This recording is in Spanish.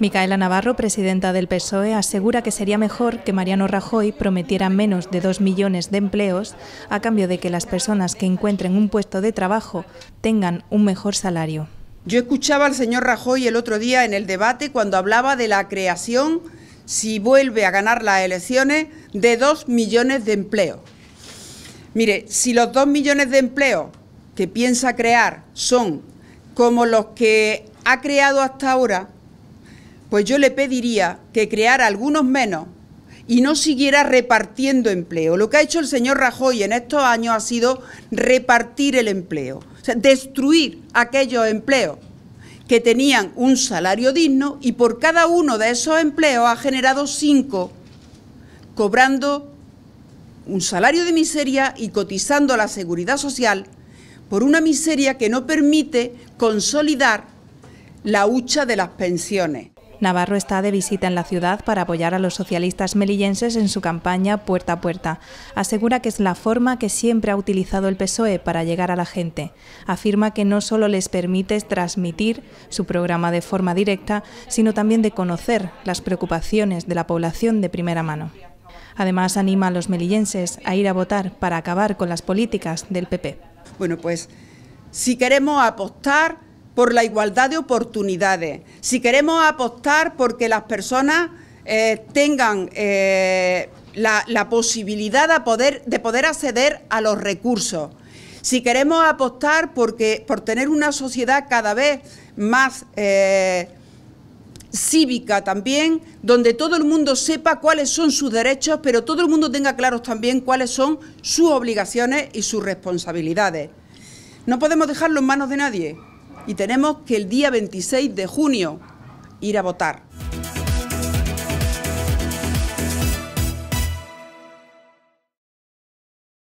Micaela Navarro, presidenta del PSOE, asegura que sería mejor que Mariano Rajoy prometiera menos de dos millones de empleos a cambio de que las personas que encuentren un puesto de trabajo tengan un mejor salario. Yo escuchaba al señor Rajoy el otro día en el debate cuando hablaba de la creación, si vuelve a ganar las elecciones, de dos millones de empleos. Mire, si los dos millones de empleos que piensa crear son como los que ha creado hasta ahora, pues yo le pediría que creara algunos menos y no siguiera repartiendo empleo. Lo que ha hecho el señor Rajoy en estos años ha sido repartir el empleo, o sea, destruir aquellos empleos que tenían un salario digno y por cada uno de esos empleos ha generado cinco, cobrando un salario de miseria y cotizando a la seguridad social por una miseria que no permite consolidar la hucha de las pensiones. Navarro está de visita en la ciudad para apoyar a los socialistas melillenses en su campaña Puerta a Puerta. Asegura que es la forma que siempre ha utilizado el PSOE para llegar a la gente. Afirma que no solo les permite transmitir su programa de forma directa, sino también de conocer las preocupaciones de la población de primera mano. Además, anima a los melillenses a ir a votar para acabar con las políticas del PP. Bueno, pues si queremos apostar por la igualdad de oportunidades, si queremos apostar porque las personas eh, tengan eh, la, posibilidad de poder, de poder acceder a los recursos, si queremos apostar porque, por tener una sociedad cada vez más eh, cívica también, donde todo el mundo sepa cuáles son sus derechos, pero todo el mundo tenga claros también cuáles son sus obligaciones y sus responsabilidades. No podemos dejarlo en manos de nadie y tenemos que el día 26 de junio ir a votar.